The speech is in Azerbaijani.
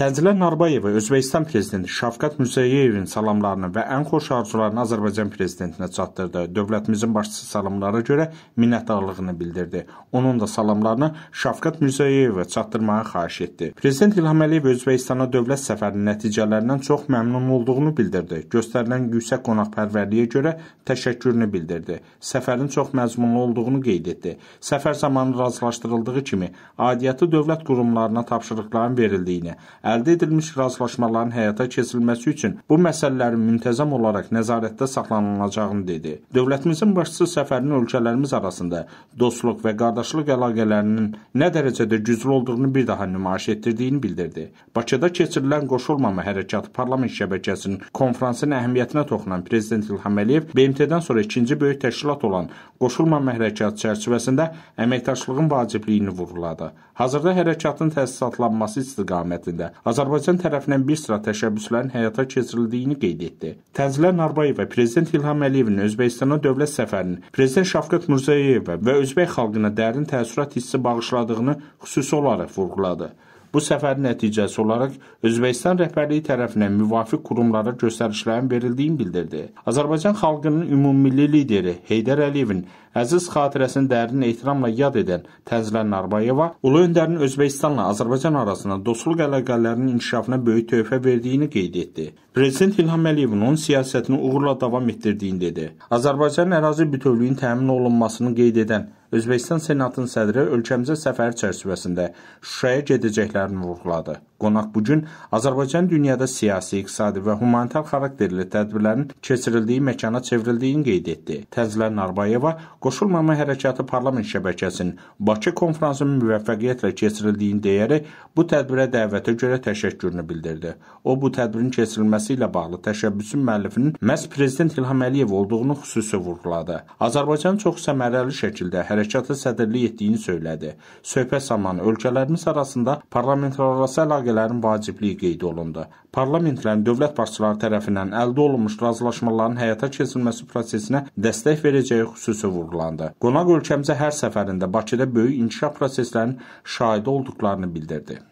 Tənzilə Narbayeva Özbəkistan prezidenti Şavkat Mirziyoyevin salamlarını və ən xoş arzularını Azərbaycan prezidentinə çatdırdı. Dövlətimizin başçısı salamlara görə minnətdarlığını bildirdi. Onun da salamlarını Şavkat Mirziyoyevə çatdırmağı xahiş etdi. Prezident İlham Əliyev Özbəkistana dövlət səfərinin nəticələrindən çox məmnun olduğunu bildirdi. Göstərilən yüksək qonaqpərvərliyə görə təşəkkürünü bildirdi. Səfərin çox məzmunlu olduğunu qeyd etdi. Səfər zamanı razılaşdırıldığı kimi aidiyyatı dövlət qurumlarına tapşırıqların verildiyini, əldə edilmiş razılaşmaların həyata keçirilməsi üçün bu məsələlərin müntəzəm olaraq nəzarətdə saxlanılacağını dedi. Dövlətimizin başçısı səfərin ölkələrimiz arasında dostluq və qardaşlıq əlaqələrinin nə dərəcədə güclü olduğunu bir daha nümayiş etdirdiyini bildirdi. Bakıda keçirilən qoşulmama hərəkatı parlament şəbəkəsinin konfransın əhəmiyyətinə toxunan prezident İlham Əliyev BMT-dən sonra ikinci böyük təşkilat olan qoşulmama hərəkatı çərçivəsində əməkdaşlığın vacibliyini vurğuladı. Hazırda hərəkatın təsisatlanması istiqamətində Azərbaycan tərəfindən bir sıra təşəbbüslərin həyata keçirildiyini qeyd etdi. Tənzilə Narbayeva prezident İlham Əliyevin Özbəkistana dövlət səfərinin prezident Şavkat Mirzəyevə və özbək xalqına dərin təəssürat hissi bağışladığını xüsusi olaraq vurğuladı. Bu səfərin nəticəsi olaraq Özbəkistan rəhbərliyi tərəfindən müvafiq qurumlara göstərişlərin verildiyini bildirdi. Azərbaycan xalqının ümummilli lideri Heydər Əliyevin əziz xatirəsini dərin ehtiramla yad edən Təzlən Narbayeva ulu öndərin Özbəkistanla Azərbaycan arasında dostluq əlaqələrinin inkişafına böyük töhfə verdiyini qeyd etdi. Prezident İlham Əliyevin onun siyasətini uğurla davam etdirdiyini dedi. Azərbaycanın ərazi bütövlüyünün təmin olunmasını qeyd edən Özbəkistan Senatının sədri ölkəmizə səfəri çərçivəsində Şuşaya gedəcəklərini vurğuladı. Qonaq bu gün Azərbaycan dünyada siyasi, iqtisadi və humanitar xarakterli tədbirlərin keçirildiyi məkana çevrildiyini qeyd etdi. Təzlər Narbayeva qoşulmama hərəkatı parlament şəbəkəsinin Bakı konfransının müvəffəqiyyətlə keçirildiyini deyərək bu tədbirə dəvətə görə təşəkkürünü bildirdi. O bu tədbirin keçirilməsi ilə bağlı təşəbbüsün müəllifinin məhz prezident İlham Əliyev olduğunu xüsusi vurğuladı. Azərbaycan çox səmərəli şəkildə hərəkət hərəkata sədrlik etdiyini söylədi. Söhbət zamanı ölkələrimiz arasında parlamentlərarası əlaqələrin vacibliyi qeyd olundu. Parlamentlərin dövlət başçıları tərəfindən əldə olunmuş razılaşmaların həyata keçirilməsi prosesinə dəstək verəcəyi xüsusi vurğulandı. Qonaq ölkəmizə hər səfərində Bakıda böyük inkişaf proseslərinin şahidi olduqlarını bildirdi.